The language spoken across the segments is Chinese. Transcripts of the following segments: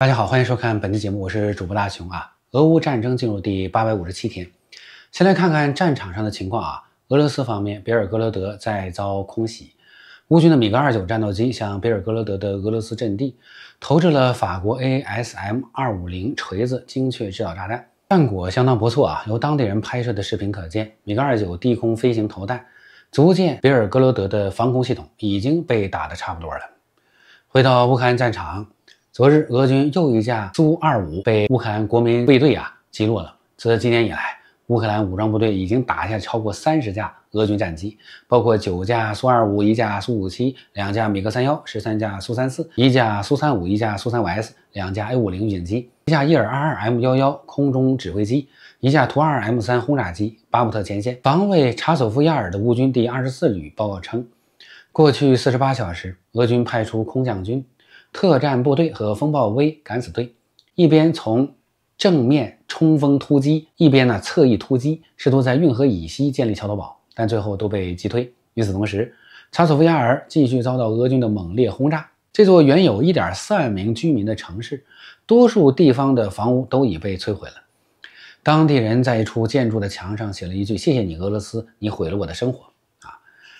大家好，欢迎收看本期节目，我是主播大熊啊。俄乌战争进入第八百五十七天，先来看看战场上的情况啊。俄罗斯方面，别尔哥罗德在遭空袭，乌军的米格二九战斗机向别尔哥罗德的俄罗斯阵地投掷了法国 ASM 二五零锤子精确制导炸弹，战果相当不错啊。由当地人拍摄的视频可见，米格二九低空飞行投弹，足见别尔哥罗德的防空系统已经被打得差不多了。回到乌克兰战场。昨日，俄军又一架苏 -25 被乌克兰国民卫队啊击落了。自今年以来，乌克兰武装部队已经打下超过三十架俄军战机，包括九架苏 -25、一架苏 -57、两架米格 -31、十三架苏 -34、一架苏 -35、一架苏 -35S、两架 A-50 预警机、一架伊尔 -22M11 空中指挥机、一架图 -2M3 轰炸机。巴布特前线防卫查索夫亚尔的乌军第二十四旅报告称，过去四十八小时，俄军派出空降军。特战部队和风暴 V 敢死队一边从正面冲锋突击，一边呢侧翼突击，试图在运河以西建立桥头堡，但最后都被击退。与此同时，查索夫亚尔继续遭到俄军的猛烈轰炸。这座原有一点四万名居民的城市，多数地方的房屋都已被摧毁了。当地人在一处建筑的墙上写了一句：“谢谢你，俄罗斯，你毁了我的生活。”啊，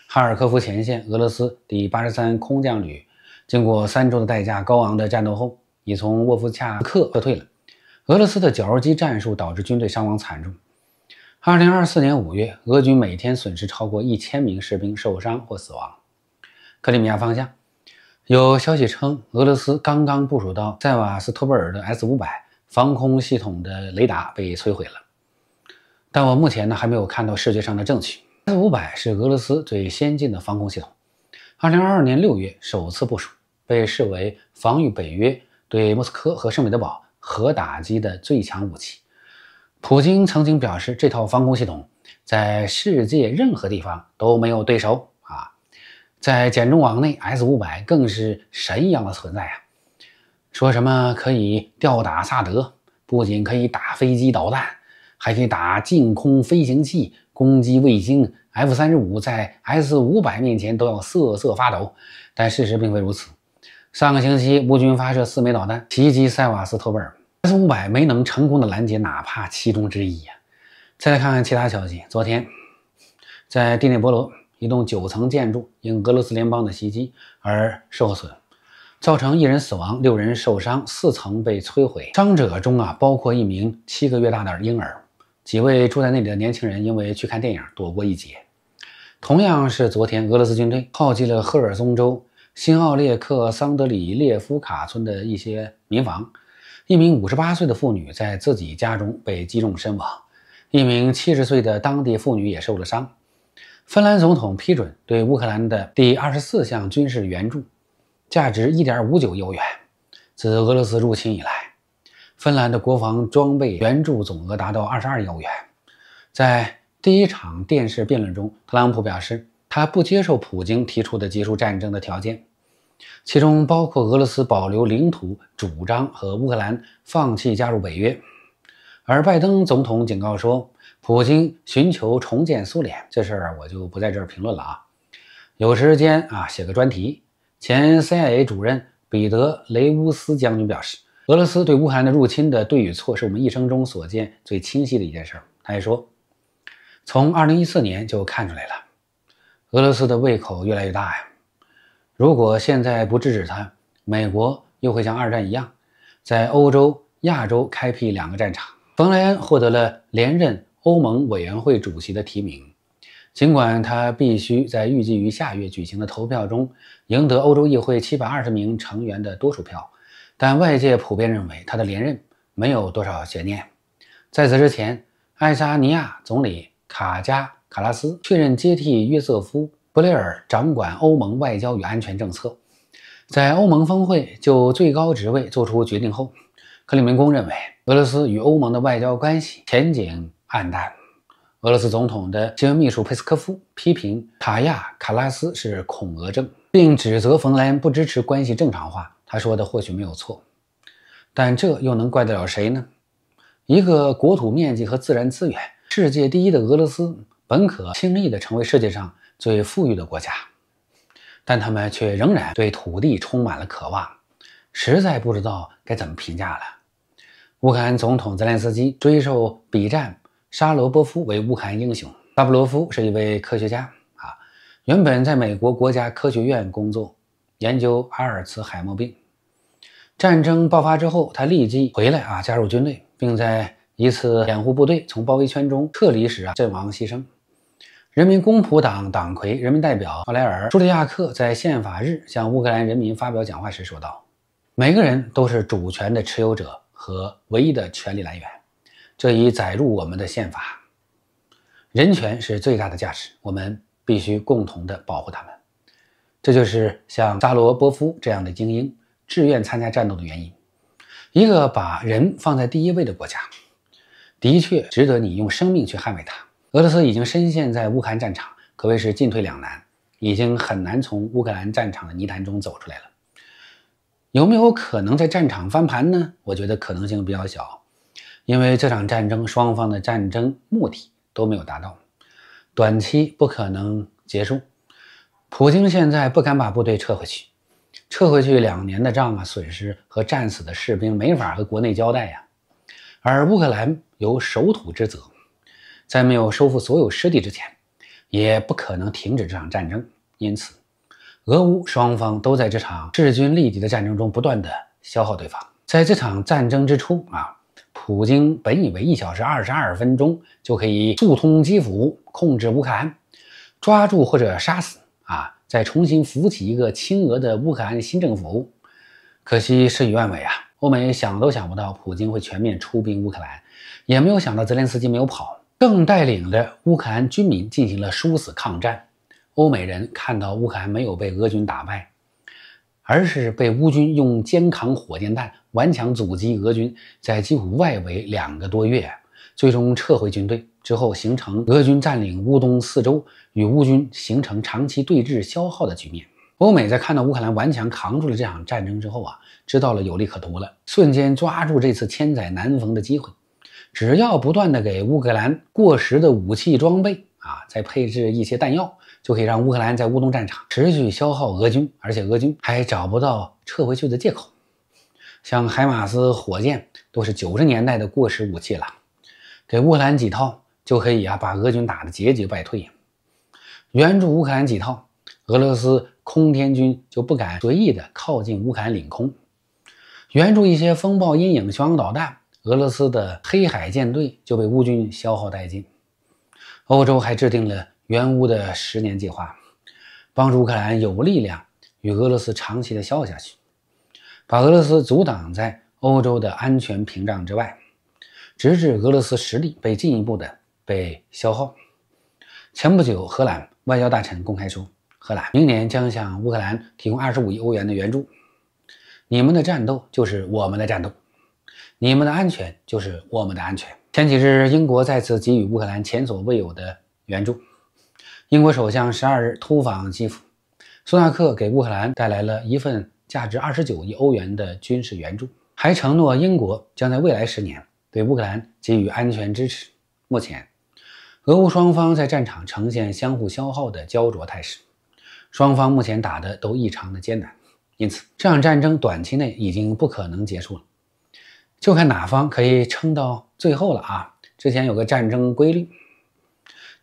哈尔科夫前线，俄罗斯第八十三空降旅。经过三周的代价高昂的战斗后，已从沃夫恰克撤退了。俄罗斯的绞肉机战术导致军队伤亡惨重。2024年5月，俄军每天损失超过1000名士兵受伤或死亡。克里米亚方向有消息称，俄罗斯刚刚部署到塞瓦斯托波尔的 S500 防空系统的雷达被摧毁了，但我目前呢还没有看到世界上的证据。S500 是俄罗斯最先进的防空系统，2022年6月首次部署。被视为防御北约对莫斯科和圣彼得堡核打击的最强武器。普京曾经表示，这套防空系统在世界任何地方都没有对手啊！在简中网内，S500 更是神一样的存在啊！说什么可以吊打萨德，不仅可以打飞机导弹，还可以打近空飞行器、攻击卫星。F35 在 S500 面前都要瑟瑟发抖，但事实并非如此。上个星期，乌军发射四枚导弹袭击塞瓦斯托波尔，S 五百没能成功的拦截哪怕其中之一啊！再来看看其他消息。昨天，在第聂伯罗，一栋九层建筑因俄罗斯联邦的袭击而受损，造成一人死亡，六人受伤，四层被摧毁。伤者中啊，包括一名七个月大的婴儿。几位住在那里的年轻人因为去看电影躲过一劫。同样是昨天，俄罗斯军队炮击了赫尔松州。新奥列克桑德里列夫卡村的一些民房，一名五十八岁的妇女在自己家中被击中身亡，一名七十岁的当地妇女也受了伤。芬兰总统批准对乌克兰的第二十四项军事援助，价值一点五九亿欧元。自俄罗斯入侵以来，芬兰的国防装备援助总额达到二十二亿欧元。在第一场电视辩论中，特朗普表示他不接受普京提出的结束战争的条件。其中包括俄罗斯保留领土主张和乌克兰放弃加入北约，而拜登总统警告说，普京寻求重建苏联这事儿我就不在这儿评论了啊，有时间啊写个专题。前 CIA 主任彼得·雷乌斯将军表示，俄罗斯对乌克兰的入侵的对与错是我们一生中所见最清晰的一件事儿。他还说，从2014年就看出来了，俄罗斯的胃口越来越大呀。如果现在不制止他，美国又会像二战一样，在欧洲、亚洲开辟两个战场。冯莱恩获得了连任欧盟委员会主席的提名，尽管他必须在预计于下月举行的投票中赢得欧洲议会七百二十名成员的多数票，但外界普遍认为他的连任没有多少悬念。在此之前，爱沙尼亚总理卡加卡拉斯确认接替约瑟夫。布雷尔掌管欧盟外交与安全政策，在欧盟峰会就最高职位作出决定后，克里明宫认为俄罗斯与欧盟的外交关系前景黯淡。俄罗斯总统的新闻秘书佩斯科夫批评塔亚卡拉斯是恐俄症，并指责冯莱恩不支持关系正常化。他说的或许没有错，但这又能怪得了谁呢？一个国土面积和自然资源世界第一的俄罗斯，本可轻易地成为世界上。最富裕的国家，但他们却仍然对土地充满了渴望，实在不知道该怎么评价了。乌克兰总统泽连斯基追授比战沙罗波夫为乌克兰英雄。沙罗波夫是一位科学家啊，原本在美国国家科学院工作，研究阿尔茨海默病。战争爆发之后，他立即回来啊，加入军队，并在一次掩护部队从包围圈中撤离时啊，阵亡牺牲。人民公仆党党魁、人民代表奥莱尔·朱利亚克在宪法日向乌克兰人民发表讲话时说道：“每个人都是主权的持有者和唯一的权利来源，这已载入我们的宪法。人权是最大的价值，我们必须共同的保护他们。这就是像扎罗波夫这样的精英自愿参加战斗的原因。一个把人放在第一位的国家，的确值得你用生命去捍卫它。”俄罗斯已经深陷在乌克兰战场，可谓是进退两难，已经很难从乌克兰战场的泥潭中走出来了。有没有可能在战场翻盘呢？我觉得可能性比较小，因为这场战争双方的战争目的都没有达到，短期不可能结束。普京现在不敢把部队撤回去，撤回去两年的仗啊，损失和战死的士兵没法和国内交代呀。而乌克兰有守土之责。在没有收复所有失地之前，也不可能停止这场战争。因此，俄乌双方都在这场势均力敌的战争中不断的消耗对方。在这场战争之初啊，普京本以为一小时二十二分钟就可以速通基辅，控制乌克兰，抓住或者杀死啊，再重新扶起一个亲俄的乌克兰新政府。可惜事与愿违啊，欧美想都想不到普京会全面出兵乌克兰，也没有想到泽连斯基没有跑。更带领着乌克兰军民进行了殊死抗战。欧美人看到乌克兰没有被俄军打败，而是被乌军用肩扛火箭弹顽强阻击俄军在基辅外围两个多月，最终撤回军队之后，形成俄军占领乌东四周与乌军形成长期对峙消耗的局面。欧美在看到乌克兰顽强扛住了这场战争之后啊，知道了有利可图了，瞬间抓住这次千载难逢的机会。只要不断的给乌克兰过时的武器装备啊，再配置一些弹药，就可以让乌克兰在乌东战场持续消耗俄军，而且俄军还找不到撤回去的借口。像海马斯火箭都是九十年代的过时武器了，给乌克兰几套就可以啊，把俄军打得节节败退。援助乌克兰几套，俄罗斯空天军就不敢随意的靠近乌克兰领空。援助一些风暴阴影巡航导弹。俄罗斯的黑海舰队就被乌军消耗殆尽。欧洲还制定了援乌的十年计划，帮助乌克兰有力量与俄罗斯长期的消耗下去，把俄罗斯阻挡在欧洲的安全屏障之外，直至俄罗斯实力被进一步的被消耗。前不久，荷兰外交大臣公开说：“荷兰明年将向乌克兰提供二十五亿欧元的援助。你们的战斗就是我们的战斗。”你们的安全就是我们的安全。前几日，英国再次给予乌克兰前所未有的援助。英国首相十二日突访基辅，苏纳克给乌克兰带来了一份价值二十九亿欧元的军事援助，还承诺英国将在未来十年对乌克兰给予安全支持。目前，俄乌双方在战场呈现相互消耗的焦灼态势，双方目前打的都异常的艰难，因此这场战争短期内已经不可能结束了。就看哪方可以撑到最后了啊！之前有个战争规律，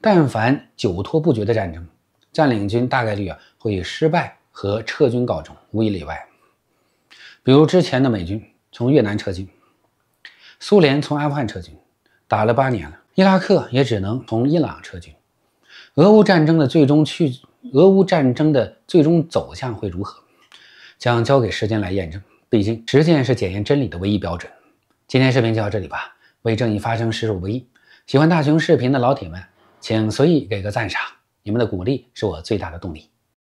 但凡久拖不决的战争，占领军大概率啊会以失败和撤军告终，无一例外。比如之前的美军从越南撤军，苏联从阿富汗撤军，打了八年了，伊拉克也只能从伊朗撤军。俄乌战争的最终去，俄乌战争的最终走向会如何，将交给时间来验证。毕竟，实践是检验真理的唯一标准。今天视频就到这里吧。为正义发声实属不易，喜欢大熊视频的老铁们，请随意给个赞赏，你们的鼓励是我最大的动力。